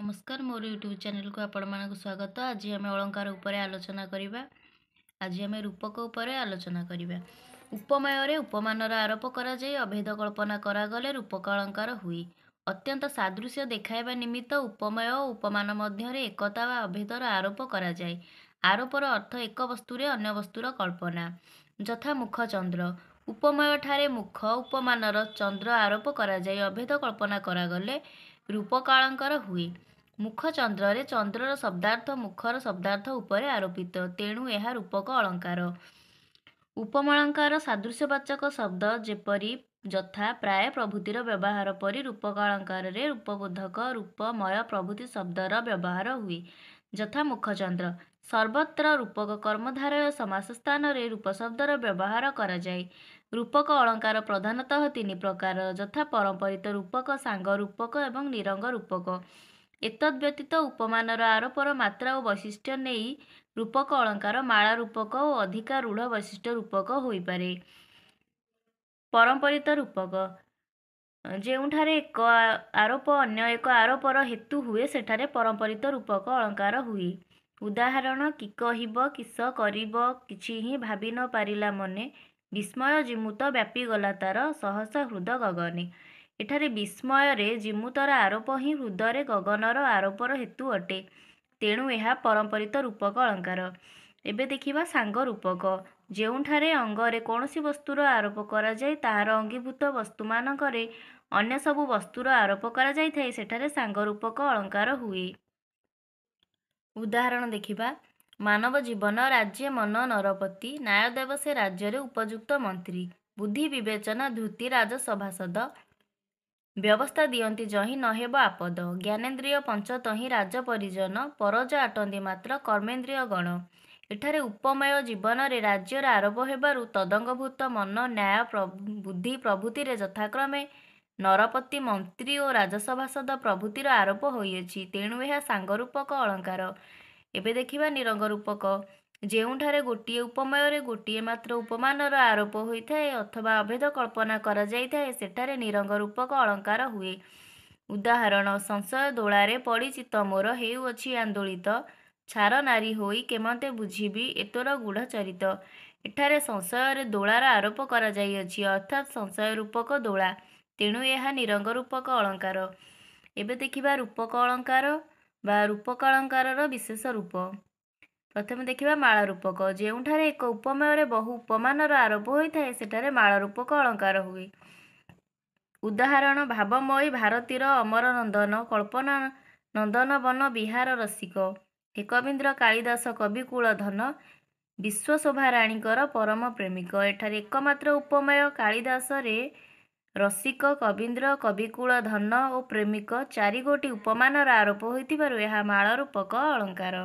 ନମସ୍କାର ମୋର ୟୁଟ୍ୟୁବ୍ ଚ୍ୟାନେଲ୍କୁ ଆପଣମାନଙ୍କୁ ସ୍ୱାଗତ ଆଜି ଆମେ ଅଳଙ୍କାର ଉପରେ ଆଲୋଚନା କରିବା ଆଜି ଆମେ ରୂପକ ଉପରେ ଆଲୋଚନା କରିବା ଉପମେୟରେ ଉପମାନର ଆରୋପ କରାଯାଇ ଅଭେଦ କଳ୍ପନା କରାଗଲେ ରୂପକ ଅଳଙ୍କାର ହୁଏ ଅତ୍ୟନ୍ତ ସାଦୃଶ୍ୟ ଦେଖାଇବା ନିମିତ୍ତ ଉପମେୟ ଓ ଉପମାନ ମଧ୍ୟରେ ଏକତା ବା ଅଭେଦର ଆରୋପ କରାଯାଏ ଆରୋପର ଅର୍ଥ ଏକ ବସ୍ତୁରେ ଅନ୍ୟ ବସ୍ତୁର କଳ୍ପନା ଯଥା ମୁଖ ଚନ୍ଦ୍ର ଉପମେୟଠାରେ ମୁଖ ଉପମାନର ଚନ୍ଦ୍ର ଆରୋପ କରାଯାଇ ଅଭେଦ କଳ୍ପନା କରାଗଲେ ରୂପକାଳଙ୍କର ହୁଏ ମୁଖ ଚନ୍ଦ୍ରରେ ଚନ୍ଦ୍ରର ଶବ୍ଦାର୍ଥ ମୁଖର ଶବ୍ଦାର୍ଥ ଉପରେ ଆରୋପିତ ତେଣୁ ଏହା ରୂପକ ଅଳଙ୍କାର ଉପମଳଙ୍କାର ସାଦୃଶ୍ୟବାଚକ ଶବ୍ଦ ଯେପରି ଯଥା ପ୍ରାୟ ପ୍ରଭୃତିର ବ୍ୟବହାର ପରି ରୂପକ ଅଳଙ୍କାରରେ ରୂପବୋଧକ ରୂପମୟ ପ୍ରଭୃତି ଶବ୍ଦର ବ୍ୟବହାର ହୁଏ ଯଥା ମୁଖଚନ୍ଦ୍ର ସର୍ବତ୍ର ରୂପକ କର୍ମଧାରୟ ସମାସ ସ୍ଥାନରେ ରୂପ ଶବ୍ଦର ବ୍ୟବହାର କରାଯାଏ ରୂପକ ଅଳଙ୍କାର ପ୍ରଧାନତଃ ତିନି ପ୍ରକାରର ଯଥା ପରମ୍ପରିତ ରୂପକ ସାଙ୍ଗ ରୂପକ ଏବଂ ନିରଙ୍ଗ ରୂପକ ଏତଦ୍ ବ୍ୟତୀତ ଉପମାନର ଆରୋପର ମାତ୍ରା ଓ ବୈଶିଷ୍ଟ୍ୟ ନେଇ ରୂପକ ଅଳଙ୍କାର ମାଳା ରୂପକ ଓ ଅଧିକା ରୂଢ଼ ବୈଶିଷ୍ଟ୍ୟ ରୂପକ ହୋଇପାରେ ପରମ୍ପରିତ ରୂପକ ଯେଉଁଠାରେ ଏକ ଆରୋପ ଅନ୍ୟ ଏକ ଆରୋପର ହେତୁ ହୁଏ ସେଠାରେ ପରମ୍ପରିତ ରୂପକ ଅଳଙ୍କାର ହୁଏ ଉଦାହରଣ କି କହିବ କିସ କରିବ କିଛି ହିଁ ଭାବି ନ ପାରିଲା ମନେ ବିସ୍ମୟ ଜିମୁତ ବ୍ୟାପିଗଲା ତାର ସହସା ହୃଦ ଗଗନେ ଏଠାରେ ବିସ୍ମୟରେ ଜିମୁତର ଆରୋପ ହିଁ ହୃଦୟରେ ଗଗନର ଆରୋପର ହେତୁ ଅଟେ ତେଣୁ ଏହା ପରମ୍ପରିତ ରୂପକ ଅଳଙ୍କାର ଏବେ ଦେଖିବା ସାଙ୍ଗ ରୂପକ ଯେଉଁଠାରେ ଅଙ୍ଗରେ କୌଣସି ବସ୍ତୁର ଆରୋପ କରାଯାଏ ତାହାର ଅଙ୍ଗୀଭୂତ ବସ୍ତୁମାନଙ୍କରେ ଅନ୍ୟ ସବୁ ବସ୍ତୁର ଆରୋପ କରାଯାଇଥାଏ ସେଠାରେ ସାଙ୍ଗ ରୂପକ ଅଳଙ୍କାର ହୁଏ ଉଦାହରଣ ଦେଖିବା ମାନବ ଜୀବନ ରାଜ୍ୟ ମନ ନରପତି ନାୟଦେବ ସେ ରାଜ୍ୟରେ ଉପଯୁକ୍ତ ମନ୍ତ୍ରୀ ବୁଦ୍ଧି ବିବେଚନା ଧୃତି ରାଜ ସଭାସଦ ବ୍ୟବସ୍ଥା ଦିଅନ୍ତି ଯହିଁ ନ ହେବ ଆପଦ ଜ୍ଞାନେନ୍ଦ୍ରିୟ ପଞ୍ଚତ ହିଁ ରାଜ ପରିଜନ ପରଜ ଆଟନ୍ତି ମାତ୍ର କର୍ମେନ୍ଦ୍ରିୟ ଗଣ ଏଠାରେ ଉପମେୟ ଜୀବନରେ ରାଜ୍ୟର ଆରୋପ ହେବାରୁ ତଦଙ୍ଗଭୂତ ମନ ନ୍ୟାୟ ବୁଦ୍ଧି ପ୍ରଭୃତିରେ ଯଥାକ୍ରମେ ନରପତି ମନ୍ତ୍ରୀ ଓ ରାଜସଭାସଦ ପ୍ରଭୃତିର ଆରୋପ ହୋଇଅଛି ତେଣୁ ଏହା ସାଙ୍ଗରୂପକ ଅଳଙ୍କାର ଏବେ ଦେଖିବା ନିରଙ୍ଗ ରୂପକ ଯେଉଁଠାରେ ଗୋଟିଏ ଉପମୟରେ ଗୋଟିଏ ମାତ୍ର ଉପମାନର ଆରୋପ ହୋଇଥାଏ ଅଥବା ଅଭେଦ କଳ୍ପନା କରାଯାଇଥାଏ ସେଠାରେ ନିରଙ୍ଗ ରୂପକ ଅଳଙ୍କାର ହୁଏ ଉଦାହରଣ ସଂଶୟ ଦୋଳାରେ ପଡ଼ିଛି ମୋର ହେଉଅଛି ଆନ୍ଦୋଳିତ ଛାର ନାରୀ ହୋଇ କେମନ୍ତେ ବୁଝିବି ଏତର ଗୁଢ଼ ଚରିତ ଏଠାରେ ସଂଶୟରେ ଦୋଳାର ଆରୋପ କରାଯାଇଅଛି ଅର୍ଥାତ୍ ସଂଶୟ ରୂପକ ଦୋଳା ତେଣୁ ଏହା ନିରଙ୍ଗ ରୂପକ ଅଳଙ୍କାର ଏବେ ଦେଖିବା ରୂପକ ଅଳଙ୍କାର ବା ରୂପକ ଅଳଙ୍କାରର ବିଶେଷ ରୂପ ପ୍ରଥମେ ଦେଖିବା ମାଳ ରୂପକ ଯେଉଁଠାରେ ଏକ ଉପମେୟରେ ବହୁ ଉପମାନର ଆରୋପ ହୋଇଥାଏ ସେଠାରେ ମାଳ ରୂପକ ଅଳଙ୍କାର ହୁଏ ଉଦାହରଣ ଭାବମୟୀ ଭାରତୀର ଅମର ନନ୍ଦନ କଳ୍ପନା ନନ୍ଦନବନ ବିହାର ରସିକ ଏକବିନ୍ଦ୍ର କାଳିଦାସ କବି କୁଳଧନ ବିଶ୍ୱଶୋଭାରାଣୀଙ୍କର ପରମ ପ୍ରେମିକ ଏଠାରେ ଏକମାତ୍ର ଉପମେୟ କାଳିଦାସରେ ରସିକ କବିନ୍ଦ୍ର କବିକୁଳ ଧନ ଓ ପ୍ରେମିକ ଚାରିଗୋଟି ଉପମାନର ଆରୋପ ହୋଇଥିବାରୁ ଏହା ମାଳ ରୂପକ ଅଳଙ୍କାର